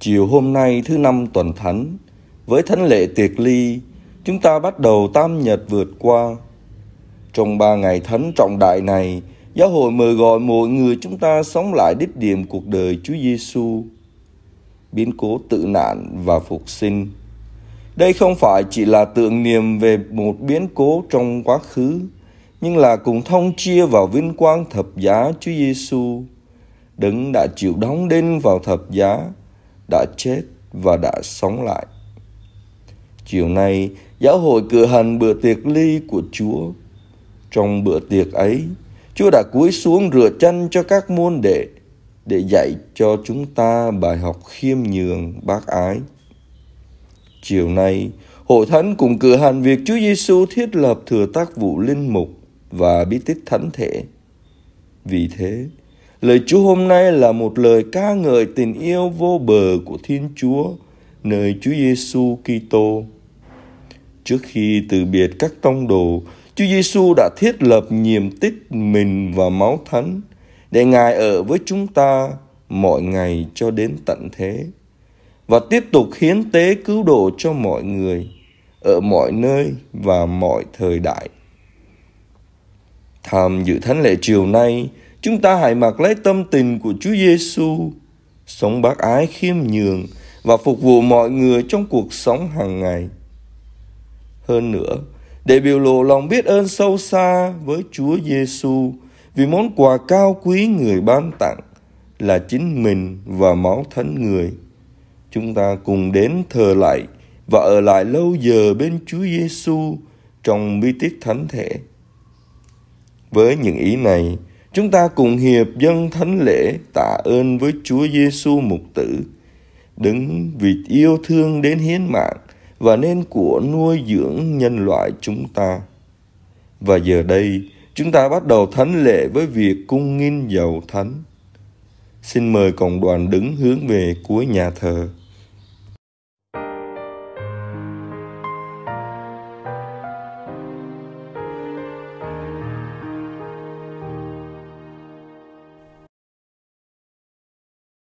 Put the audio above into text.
Chiều hôm nay thứ năm tuần thánh, với thánh lệ tiệc ly, chúng ta bắt đầu tam nhật vượt qua. Trong ba ngày thánh trọng đại này, giáo hội mời gọi mọi người chúng ta sống lại đích điểm cuộc đời Chúa Giêsu, biến cố tự nạn và phục sinh. Đây không phải chỉ là tượng niệm về một biến cố trong quá khứ, nhưng là cùng thông chia vào vinh quang thập giá Chúa Giêsu, đấng đã chịu đóng đinh vào thập giá đã chết và đã sống lại. Chiều nay, giáo hội cử hành bữa tiệc ly của Chúa. Trong bữa tiệc ấy, Chúa đã cúi xuống rửa chân cho các môn đệ để dạy cho chúng ta bài học khiêm nhường bác ái. Chiều nay, hội thánh cũng cử hành việc Chúa Giêsu thiết lập thừa tác vụ linh mục và bí tích thánh thể. Vì thế, Lời Chúa hôm nay là một lời ca ngợi tình yêu vô bờ của Thiên Chúa, nơi Chúa Giêsu Kitô. Trước khi từ biệt các tông đồ, Chúa Giêsu đã thiết lập Niềm tích mình và máu thánh để Ngài ở với chúng ta mọi ngày cho đến tận thế và tiếp tục hiến tế cứu độ cho mọi người ở mọi nơi và mọi thời đại. Tham dự thánh lễ chiều nay, Chúng ta hãy mặc lấy tâm tình của Chúa Giêsu, sống bác ái khiêm nhường và phục vụ mọi người trong cuộc sống hàng ngày. Hơn nữa, để biểu lộ lòng biết ơn sâu xa với Chúa Giêsu vì món quà cao quý người ban tặng là chính mình và máu thánh người. Chúng ta cùng đến thờ lại và ở lại lâu giờ bên Chúa Giêsu trong bí tích thánh thể. Với những ý này, Chúng ta cùng hiệp dân thánh lễ tạ ơn với Chúa Giêsu mục tử, đứng vì yêu thương đến hiến mạng và nên của nuôi dưỡng nhân loại chúng ta. Và giờ đây, chúng ta bắt đầu thánh lễ với việc cung nghinh dầu thánh. Xin mời cộng đoàn đứng hướng về cuối nhà thờ.